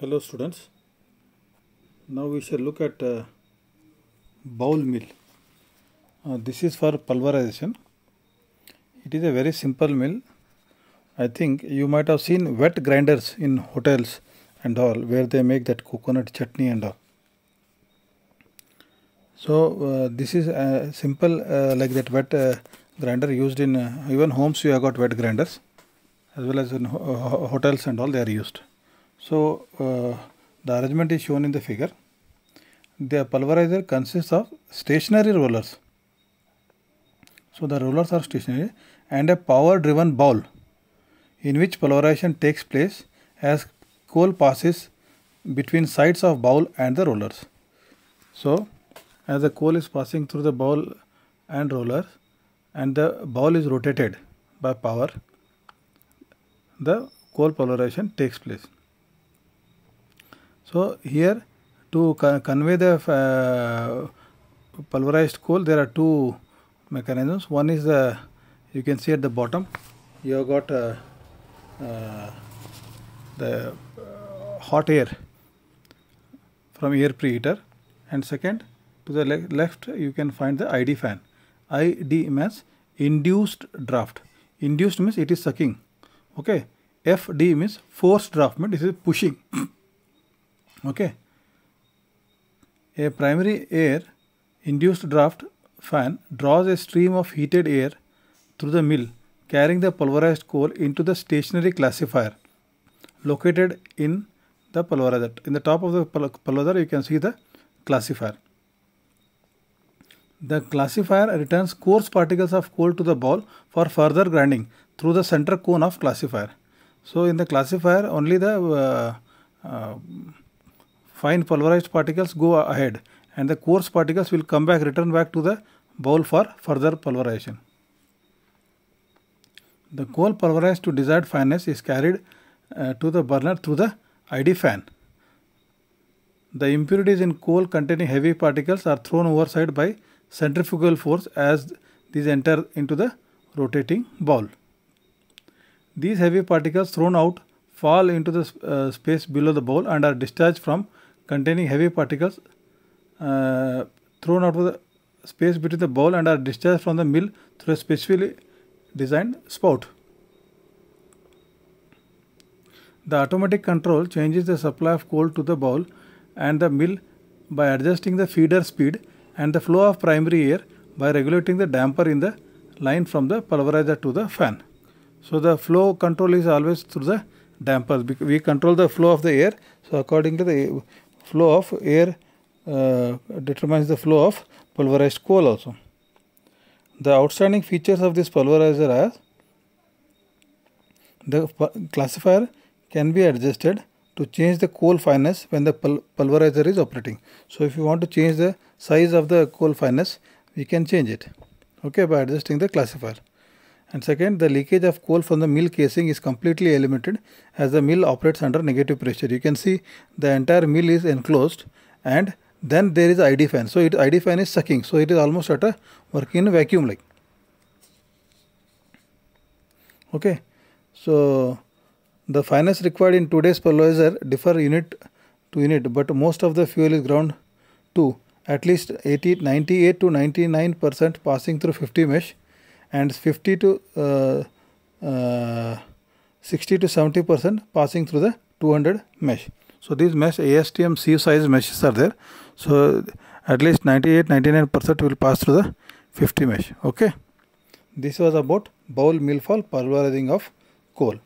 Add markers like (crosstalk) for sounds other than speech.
hello students now we shall look at uh, bowl mill uh, this is for pulverization it is a very simple mill i think you might have seen wet grinders in hotels and all where they make that coconut chutney and all so uh, this is uh, simple uh, like that wet uh, grinder used in even homes you have got wet grinders as well as in ho hotels and all they are used so, uh, the arrangement is shown in the figure. The pulverizer consists of stationary rollers. So, the rollers are stationary and a power driven ball in which pulverization takes place as coal passes between sides of bowl and the rollers. So, as the coal is passing through the bowl and rollers and the bowl is rotated by power, the coal pulverization takes place. So, here to convey the uh, pulverized coal there are two mechanisms. One is the you can see at the bottom you have got uh, uh, the uh, hot air from air preheater and second to the le left you can find the ID fan. ID means induced draft. Induced means it is sucking. Okay. FD means forced draft means it is pushing. (laughs) okay a primary air induced draft fan draws a stream of heated air through the mill carrying the pulverized coal into the stationary classifier located in the pulverizer. In the top of the pulverizer you can see the classifier. The classifier returns coarse particles of coal to the ball for further grinding through the center cone of classifier. So in the classifier only the uh, uh, fine pulverized particles go ahead and the coarse particles will come back return back to the bowl for further pulverization. The coal pulverized to desired fineness is carried uh, to the burner through the ID fan. The impurities in coal containing heavy particles are thrown overside by centrifugal force as these enter into the rotating bowl. These heavy particles thrown out fall into the uh, space below the bowl and are discharged from containing heavy particles uh, thrown out of the space between the bowl and are discharged from the mill through a specially designed spout. The automatic control changes the supply of coal to the bowl and the mill by adjusting the feeder speed and the flow of primary air by regulating the damper in the line from the pulverizer to the fan. So the flow control is always through the dampers. We control the flow of the air. So accordingly, the flow of air uh, determines the flow of pulverized coal also. The outstanding features of this pulverizer are the classifier can be adjusted to change the coal fineness when the pul pulverizer is operating. So if you want to change the size of the coal fineness, we can change it okay by adjusting the classifier. And second, the leakage of coal from the mill casing is completely eliminated as the mill operates under negative pressure. You can see the entire mill is enclosed and then there is ID fan. So it ID fan is sucking. So it is almost at a working vacuum like. Okay. So the finance required in today's pulverizer differ unit to unit, but most of the fuel is ground to at least 80, 98 to 99 percent passing through 50 mesh and 50 to uh, uh, 60 to 70 percent passing through the 200 mesh. So these mesh ASTM C size meshes are there. So at least 98 99 percent will pass through the 50 mesh. Okay. This was about bowl millfall pulverizing of coal.